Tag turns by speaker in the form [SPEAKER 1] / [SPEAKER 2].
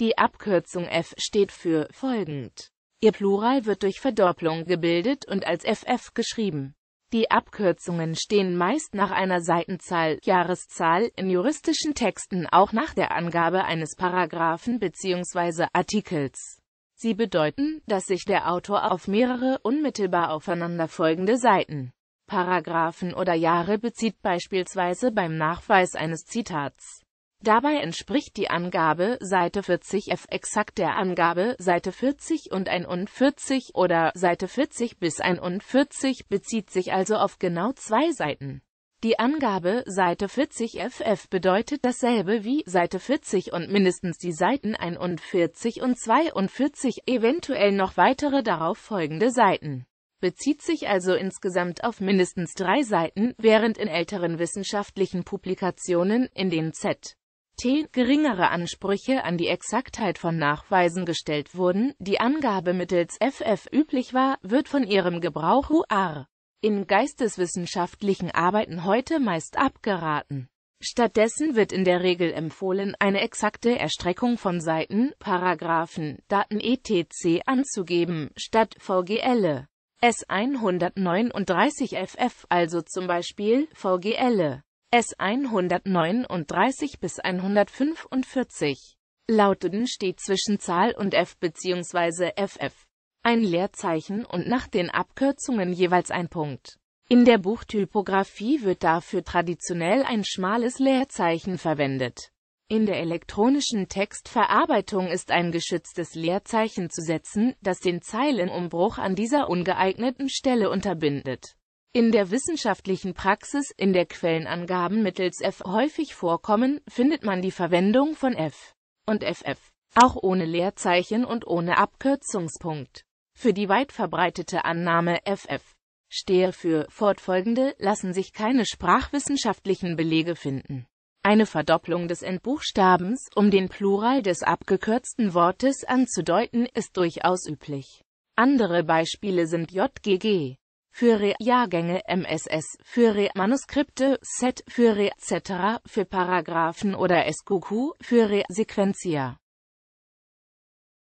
[SPEAKER 1] Die Abkürzung F steht für folgend. Ihr Plural wird durch Verdopplung gebildet und als FF geschrieben. Die Abkürzungen stehen meist nach einer Seitenzahl, Jahreszahl, in juristischen Texten auch nach der Angabe eines Paragraphen bzw. Artikels. Sie bedeuten, dass sich der Autor auf mehrere unmittelbar aufeinanderfolgende Seiten, Paragraphen oder Jahre bezieht beispielsweise beim Nachweis eines Zitats. Dabei entspricht die Angabe Seite 40f exakt der Angabe Seite 40 und 41 oder Seite 40 bis 41 bezieht sich also auf genau zwei Seiten. Die Angabe Seite 40ff bedeutet dasselbe wie Seite 40 und mindestens die Seiten 41 und 42, eventuell noch weitere darauf folgende Seiten bezieht sich also insgesamt auf mindestens drei Seiten, während in älteren wissenschaftlichen Publikationen, in denen Z t. geringere Ansprüche an die Exaktheit von Nachweisen gestellt wurden, die Angabe mittels FF üblich war, wird von ihrem Gebrauch UR in geisteswissenschaftlichen Arbeiten heute meist abgeraten. Stattdessen wird in der Regel empfohlen, eine exakte Erstreckung von Seiten, Paragraphen, Daten etc. anzugeben, statt VGL. S139 FF, also zum Beispiel VGL. S 139 bis 145 lauteten steht zwischen Zahl und F bzw. FF ein Leerzeichen und nach den Abkürzungen jeweils ein Punkt. In der Buchtypografie wird dafür traditionell ein schmales Leerzeichen verwendet. In der elektronischen Textverarbeitung ist ein geschütztes Leerzeichen zu setzen, das den Zeilenumbruch an dieser ungeeigneten Stelle unterbindet. In der wissenschaftlichen Praxis, in der Quellenangaben mittels f häufig vorkommen, findet man die Verwendung von f und ff, auch ohne Leerzeichen und ohne Abkürzungspunkt. Für die weit verbreitete Annahme ff stehe für fortfolgende lassen sich keine sprachwissenschaftlichen Belege finden. Eine Verdopplung des Endbuchstabens, um den Plural des abgekürzten Wortes anzudeuten, ist durchaus üblich. Andere Beispiele sind jgg für Re Jahrgänge MSS, für Re Manuskripte, Set, für Re etc., für Paragraphen oder SQQ, für Re Sequenzia.